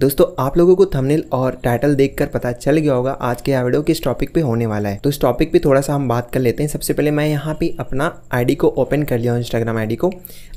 दोस्तों आप लोगों को थंबनेल और टाइटल देखकर पता चल गया होगा आज के वीडियो किस टॉपिक पे होने वाला है तो इस टॉपिक पे थोड़ा सा हम बात कर लेते हैं सबसे पहले मैं यहाँ पे अपना आईडी को ओपन कर लिया हूँ इंस्टाग्राम आईडी को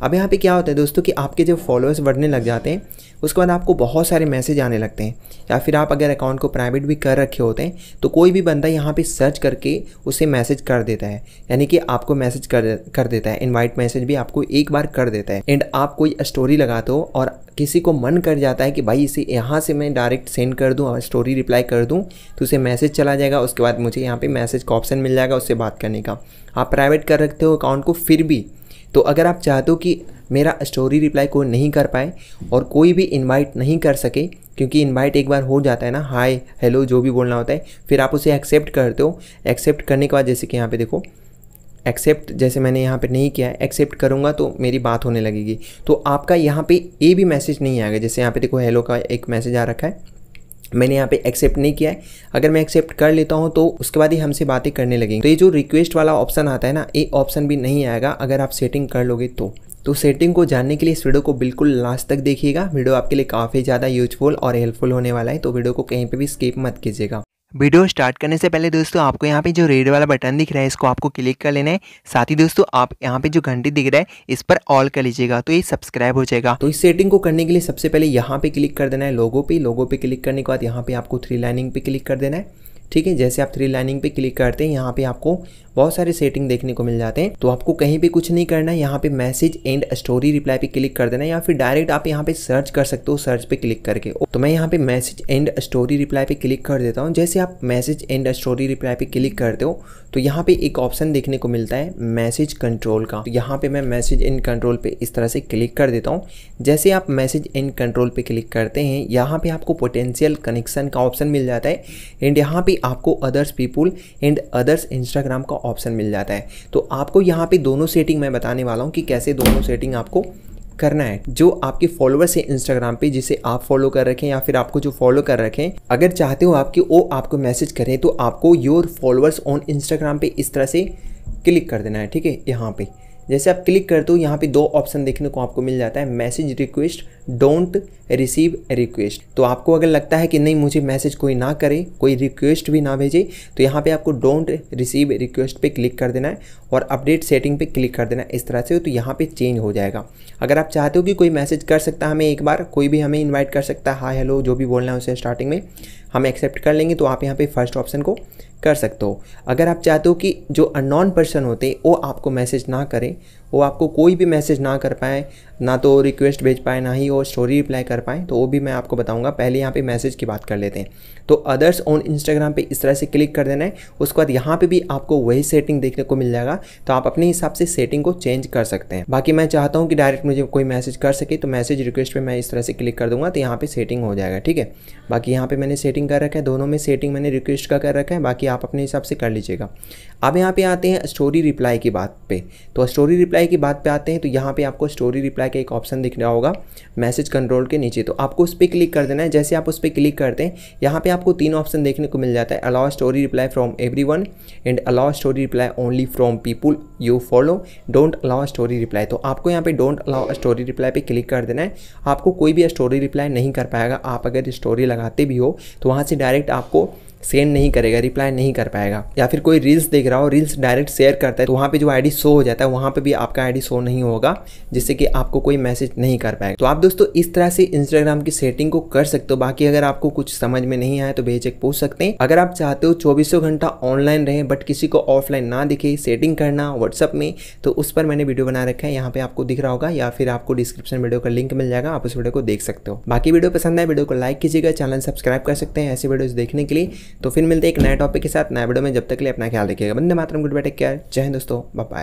अब यहाँ पे क्या होता है दोस्तों कि आपके जो फॉलोअर्स बढ़ने लग जाते हैं उसके बाद आपको बहुत सारे मैसेज आने लगते हैं या फिर आप अगर अकाउंट को प्राइवेट भी कर रखे होते हैं तो कोई भी बंदा यहाँ पर सर्च करके उसे मैसेज कर देता है यानी कि आपको मैसेज कर कर देता है इन्वाइट मैसेज भी आपको एक बार कर देता है एंड आप कोई स्टोरी लगाते हो और किसी को मन कर जाता है कि भाई इसे यहाँ से मैं डायरेक्ट सेंड कर दूँ और स्टोरी रिप्लाई कर दूँ तो उसे मैसेज चला जाएगा उसके बाद मुझे यहाँ पे मैसेज का ऑप्शन मिल जाएगा उससे बात करने का आप प्राइवेट कर रखते हो अकाउंट को फिर भी तो अगर आप चाहते हो कि मेरा स्टोरी रिप्लाई कोई नहीं कर पाए और कोई भी इनवाइट नहीं कर सके क्योंकि इनवाइट एक बार हो जाता है ना हाय हेलो जो भी बोलना होता है फिर आप उसे एक्सेप्ट करते हो एक्सेप्ट करने के बाद जैसे कि यहाँ पे देखो एक्सेप्ट जैसे मैंने यहाँ पे नहीं किया है एक्सेप्ट करूँगा तो मेरी बात होने लगेगी तो आपका यहाँ पे ए भी मैसेज नहीं आएगा जैसे यहाँ पे देखो हेलो का एक मैसेज आ रखा है मैंने यहाँ पे एक्सेप्ट नहीं किया है अगर मैं एक्सेप्ट कर लेता हूँ तो उसके बाद ही हमसे बातें करने लगेंगे तो ये जो रिक्वेस्ट वाला ऑप्शन आता है ना ये ऑप्शन भी नहीं आएगा अगर आप सेटिंग कर लोगे तो तो सेटिंग को जानने के लिए इस वीडियो को बिल्कुल लास्ट तक देखिएगा वीडियो आपके लिए काफ़ी ज़्यादा यूजफुल और हेल्पफुल होने वाला है तो वीडियो को कहीं पे भी स्किप मत कीजिएगा वीडियो स्टार्ट करने से पहले दोस्तों आपको यहाँ पे जो रेड वाला बटन दिख रहा है इसको आपको क्लिक कर लेना है साथ ही दोस्तों आप यहाँ पे जो घंटी दिख रहा है इस पर ऑल कर लीजिएगा तो ये सब्सक्राइब हो जाएगा तो इस सेटिंग को करने के लिए सबसे पहले यहाँ पे क्लिक कर देना है लोगो पे लोगों पे क्लिक करने के बाद यहाँ पे आपको थ्री लाइनिंग पे क्लिक कर देना है ठीक है जैसे आप थ्री लाइनिंग पे क्लिक करते हैं यहाँ पे आपको बहुत सारे सेटिंग देखने को मिल जाते हैं तो आपको कहीं भी कुछ नहीं करना है यहाँ पे मैसेज एंड स्टोरी रिप्लाई पे क्लिक कर देना या फिर डायरेक्ट आप यहाँ पे सर्च कर सकते हो सर्च पे क्लिक करके तो मैं यहाँ पे मैसेज एंड स्टोरी रिप्लाई पे क्लिक कर देता हूँ जैसे आप मैसेज एंड स्टोरी रिप्लाई पे क्लिक करते हो तो यहाँ पे एक ऑप्शन देखने को मिलता है मैसेज कंट्रोल का तो यहाँ पे मैं मैसेज एंड कंट्रोल पे इस तरह से क्लिक कर देता हूँ जैसे आप मैसेज एंड कंट्रोल पे क्लिक करते हैं यहाँ पे आपको पोटेंशियल कनेक्शन का ऑप्शन मिल जाता है एंड यहाँ पे आपको others people and others Instagram का ऑप्शन मिल जाता है तो आपको यहाँ पे दोनों सेटिंग मैं बताने वाला हूँ कि कैसे दोनों सेटिंग आपको करना है जो आपके फॉलोअर्स हैं इंस्टाग्राम पे जिसे आप फॉलो कर रखें या फिर आपको जो फॉलो कर रखें अगर चाहते हो आपके वो आपको मैसेज करें तो आपको योर फॉलोअर्स ऑन इंस्टाग्राम पे इस तरह से क्लिक कर देना है ठीक है यहाँ पे जैसे आप क्लिक करते हो यहाँ पे दो ऑप्शन देखने को आपको मिल जाता है message request don't receive request तो आपको अगर लगता है कि नहीं मुझे मैसेज कोई ना करे कोई रिक्वेस्ट भी ना भेजे तो यहाँ पे आपको डोंट रिसीव रिक्वेस्ट पे क्लिक कर देना है और अपडेट सेटिंग पे क्लिक कर देना है इस तरह से तो यहाँ पे चेंज हो जाएगा अगर आप चाहते हो कि कोई मैसेज कर सकता है हमें एक बार कोई भी हमें इन्वाइट कर सकता है हाई हेलो जो भी बोलना है उसे स्टार्टिंग में हम एक्सेप्ट कर लेंगे तो आप यहाँ पर फर्स्ट ऑप्शन को कर सकते हो अगर आप चाहते हो कि जो नॉन पर्सन होते वो आपको मैसेज ना करें वो आपको कोई भी मैसेज ना कर पाए ना तो रिक्वेस्ट भेज पाए ना ही और स्टोरी रिप्लाई कर पाएँ तो वो भी मैं आपको बताऊँगा पहले यहाँ पे मैसेज की बात कर लेते हैं तो अदर्स ऑन इंस्टाग्राम पे इस तरह से क्लिक कर देना है उसके बाद यहाँ पे भी आपको वही सेटिंग देखने को मिल जाएगा तो आप अपने हिसाब से सेटिंग को चेंज कर सकते हैं बाकी मैं चाहता हूँ कि डायरेक्ट मुझे कोई मैसेज कर सके तो मैसेज रिक्वेस्ट पर मैं इस तरह से क्लिक कर दूँगा तो यहाँ पर सेटिंग हो जाएगा ठीक है बाकी यहाँ पर मैंने सेटिंग कर रखा है दोनों में सेटिंग मैंने रिक्वेस्ट का कर रखा है बाकी आप अपने हिसाब से कर लीजिएगा अब यहाँ पर आते हैं स्टोरी रिप्लाई की बात पर तो स्टोरी रिप्लाई की बात पर आते हैं तो यहाँ पर आपको स्टोरी रिप्लाई का एक ऑप्शन दिख रहा होगा मैसेज कंट्रोल के नीचे तो आपको उस पर क्लिक कर देना है जैसे आप उस पर क्लिक करते हैं यहाँ पे आपको तीन ऑप्शन देखने को मिल जाता है allow story reply from everyone and allow story reply only from people you follow don't allow story reply तो आपको यहाँ पे डोंट अलाउ स्टोरी रिप्लाई पे क्लिक कर देना है आपको कोई भी स्टोरी रिप्लाई नहीं कर पाएगा आप अगर स्टोरी लगाते भी हो तो वहाँ से डायरेक्ट आपको सेंड नहीं करेगा रिप्लाई नहीं कर पाएगा या फिर कोई रील्स देख रहा हो रील्स डायरेक्ट शेयर करता है तो वहाँ पे जो आईडी शो हो जाता है वहाँ पे भी आपका आईडी शो नहीं होगा जिससे कि आपको कोई मैसेज नहीं कर पाएगा तो आप दोस्तों इस तरह से इंस्टाग्राम की सेटिंग को कर सकते हो बाकी अगर आपको कुछ समझ में नहीं आया तो बेचक पूछ सकते हैं अगर आप चाहते हो चौबीसों घंटा ऑनलाइन रहे बट किसी को ऑफलाइन ना दिखे सेटिंग करना व्हाट्सअप में तो उस पर मैंने वीडियो बना रखा है यहाँ पे आपको दिख रहा होगा या फिर आपको डिस्क्रिप्शन वीडियो का लिंक मिल जाएगा आप उस वीडियो को देख सकते हो बाकी वीडियो पसंद आए वीडियो को लाइक कीजिएगा चैनल सब्सक्राइब कर सकते हैं ऐसे वीडियोज देखने के लिए तो फिर मिलते हैं एक नए टॉपिक के साथ नए वीडियो में जब तक लिए अपना ख्याल रखिएगा बंदे मातरम गुड बैठे क्या केयर जय हिंद दोस्तों बाय